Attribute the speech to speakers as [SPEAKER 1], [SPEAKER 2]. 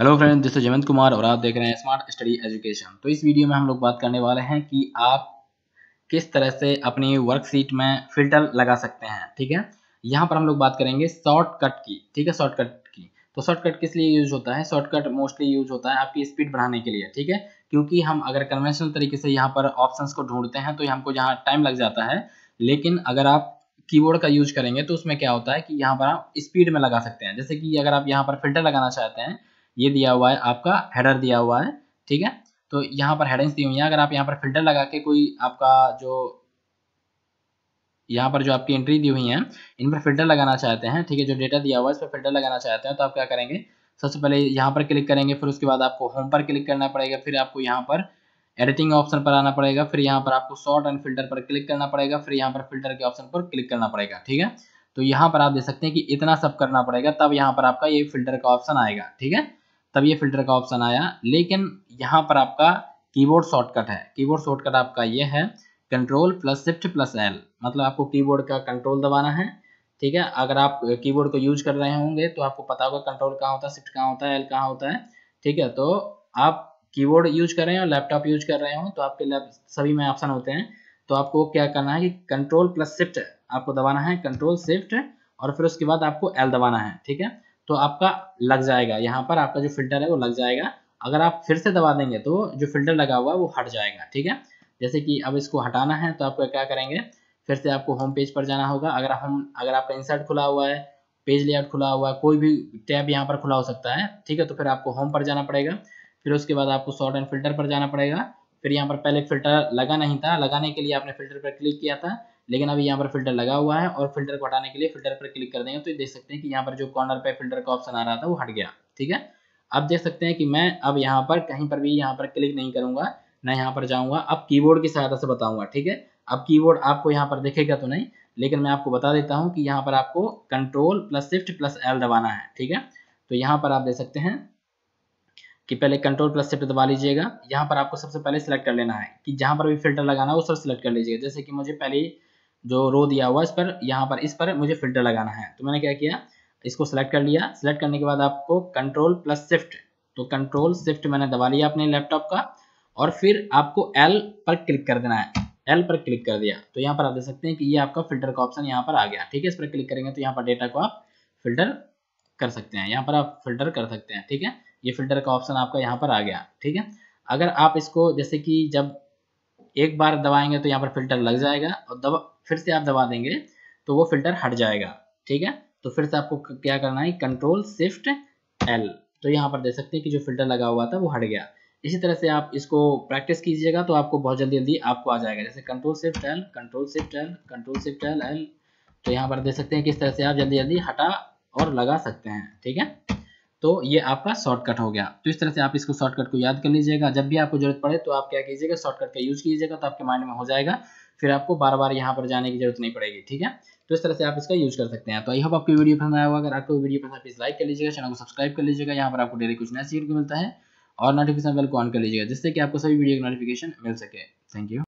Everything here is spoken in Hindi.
[SPEAKER 1] hello friends this Jayant Kumar और आप देख रहे हैं स्मार्ट स्टडी एजुकेशन तो इस वीडियो में हम लोग बात करने वाले हैं कि आप किस तरह से अपनी वर्कशीट में फिल्टर लगा सकते हैं ठीक है यहाँ पर हम लोग बात करेंगे शॉर्टकट की ठीक है शॉर्टकट की तो शॉर्टकट किस लिए यूज होता है शॉर्टकट मोस्टली यूज होता है आपकी स्पीड बढ़ाने के लिए ठीक है क्योंकि हम अगर कन्वेंशनल तरीके से यहाँ पर ऑप्शन को ढूंढते हैं तो हमको यहाँ टाइम लग जाता है लेकिन अगर आप कीबोर्ड का यूज करेंगे तो उसमें क्या होता है कि यहाँ पर आप स्पीड में लगा सकते हैं जैसे कि अगर आप यहाँ पर फिल्टर लगाना चाहते हैं ये दिया हुआ है आपका हेडर दिया हुआ है ठीक है तो यहाँ पर हेडिंग्स दी हुई हैं अगर आप यहाँ पर फिल्टर लगा के कोई आपका जो यहाँ पर जो आपकी एंट्री दी हुई है इन पर फिल्टर लगाना चाहते हैं ठीक है जो डेटा दिया हुआ है इस पर फिल्टर लगाना चाहते हैं तो आप क्या करेंगे सबसे पहले यहाँ पर क्लिक करेंगे फिर उसके बाद आपको होम पर क्लिक करना पड़ेगा फिर आपको यहाँ पर एडिटिंग ऑप्शन पर आना पड़ेगा फिर यहाँ पर आपको शॉर्ट एंड फिल्टर पर क्लिक करना पड़ेगा फिर यहाँ पर फिल्टर के ऑप्शन पर क्लिक करना पड़ेगा ठीक है तो यहाँ पर आप देख सकते हैं कि इतना सब करना पड़ेगा तब यहाँ पर आपका ये फिल्टर का ऑप्शन आएगा ठीक है तब ये फिल्टर का ऑप्शन आया लेकिन यहाँ पर आपका कीबोर्ड शॉर्टकट है कीबोर्ड शॉर्टकट आपका ये है control plus shift plus L मतलब आपको कीबोर्ड का कंट्रोल दबाना है ठीक है अगर आप कीबोर्ड को यूज कर रहे होंगे तो आपको पता होगा कंट्रोल कहाँ होता है शिफ्ट कहाँ होता है एल कहाँ होता है ठीक है तो आप कीबोर्ड यूज कर रहे हो लैपटॉप यूज कर रहे हो तो आपके लैप सभी में ऑप्शन होते हैं तो आपको क्या करना है कि कंट्रोल प्लस शिफ्ट आपको दबाना है कंट्रोल शिफ्ट और फिर उसके बाद आपको एल दबाना है ठीक है तो आपका लग जाएगा यहाँ पर आपका जो फिल्टर है वो लग जाएगा अगर आप फिर से दबा देंगे तो जो फिल्टर लगा हुआ है वो हट जाएगा ठीक है जैसे कि अब इसको हटाना है तो आपको क्या करेंगे फिर से आपको होम पेज पर जाना होगा अगर हम अगर आपका इंसर्ट खुला हुआ है पेज लेआउट खुला हुआ है कोई भी टैब यहाँ पर खुला हो सकता है ठीक है तो फिर आपको होम पर जाना पड़ेगा फिर उसके बाद आपको शॉर्ट एंड फिल्टर पर जाना पड़ेगा फिर यहाँ पर पहले फिल्टर लगा नहीं था लगाने के लिए आपने फिल्टर पर क्लिक किया था लेकिन अभी यहाँ पर फिल्टर लगा हुआ है और फिल्टर को हटाने के लिए फिल्टर पर क्लिक कर देंगे तो ये देख सकते हैं कि यहाँ पर जो कॉर्नर पे फिल्टर का ऑप्शन आ रहा था वो हट गया ठीक है अब देख सकते हैं कि मैं अब यहाँ पर कहीं पर भी यहाँ पर क्लिक नहीं करूंगा ना यहाँ पर जाऊँगा अब की की सहायता से बताऊँगा ठीक है अब की आपको यहाँ पर देखेगा तो नहीं लेकिन मैं आपको बता देता हूँ कि यहाँ पर आपको control plus shift plus L दबाना है ठीक है तो यहाँ पर आप देख सकते हैं कि पहले कंट्रोल प्लस शिफ्ट दबा लीजिएगा यहाँ पर आपको सबसे पहले सिलेक्ट कर लेना है कि जहाँ पर भी फिल्टर लगाना है वो सब सिलेक्ट कर लीजिएगा जैसे कि मुझे पहले जो रो दिया हुआ इस पर यहाँ पर इस पर मुझे फिल्टर लगाना है तो मैंने क्या किया इसको सेलेक्ट कर लिया सेलेक्ट करने के बाद आपको कंट्रोल प्लस शिफ्ट तो कंट्रोल शिफ्ट मैंने दबा लिया अपने लैपटॉप का और फिर आपको एल पर क्लिक कर देना है एल पर क्लिक कर दिया तो यहाँ पर आप देख सकते हैं कि ये आपका फिल्टर का ऑप्शन यहाँ पर आ गया ठीक है इस पर क्लिक करेंगे तो यहाँ पर डेटा को आप फिल्टर कर सकते हैं यहाँ पर आप फिल्टर कर सकते हैं ठीक है ये फिल्टर का ऑप्शन आपका यहाँ पर आ गया ठीक है अगर आप इसको जैसे कि जब एक बार दबाएंगे तो यहाँ पर फिल्टर लग जाएगा और दबा फिर से आप दबा देंगे तो वो फिल्टर हट जाएगा ठीक है तो फिर से आपको क्या करना है कंट्रोल शिफ्ट एल तो यहाँ पर देख सकते हैं कि जो फिल्टर लगा हुआ था वो हट गया इसी तरह से आप इसको प्रैक्टिस कीजिएगा तो आपको बहुत जल्दी जल्दी आपको आ जाएगा जैसे control shift L control shift L control shift L L तो यहाँ पर देख सकते हैं किस तरह से आप जल्दी जल्दी हटा और लगा सकते हैं ठीक है तो ये आपका शॉर्टकट हो गया तो इस तरह से आप इसको शॉर्टकट को याद कर लीजिएगा जब भी आपको जरूरत पड़े तो आप क्या कीजिएगा शॉर्टकट का यूज कीजिएगा तो आपके माइंड में हो जाएगा फिर आपको बार बार यहाँ पर जाने की जरूरत नहीं पड़ेगी ठीक है तो इस तरह से आप इसका यूज कर सकते हैं तो आई होप आपकी वीडियो पसंद आया होगा अगर आपको वीडियो पसंद प्लीज लाइक कर लीजिएगा चैनल को सब्सक्राइब कर लीजिएगा यहाँ पर आपको डेली कुछ नया सीखने को मिलता है और नोटिफिकेशन बेल को ऑन कर लीजिएगा जिससे कि आपको सभी वीडियो की नोटिफिकेशन मिल सके थैंक यू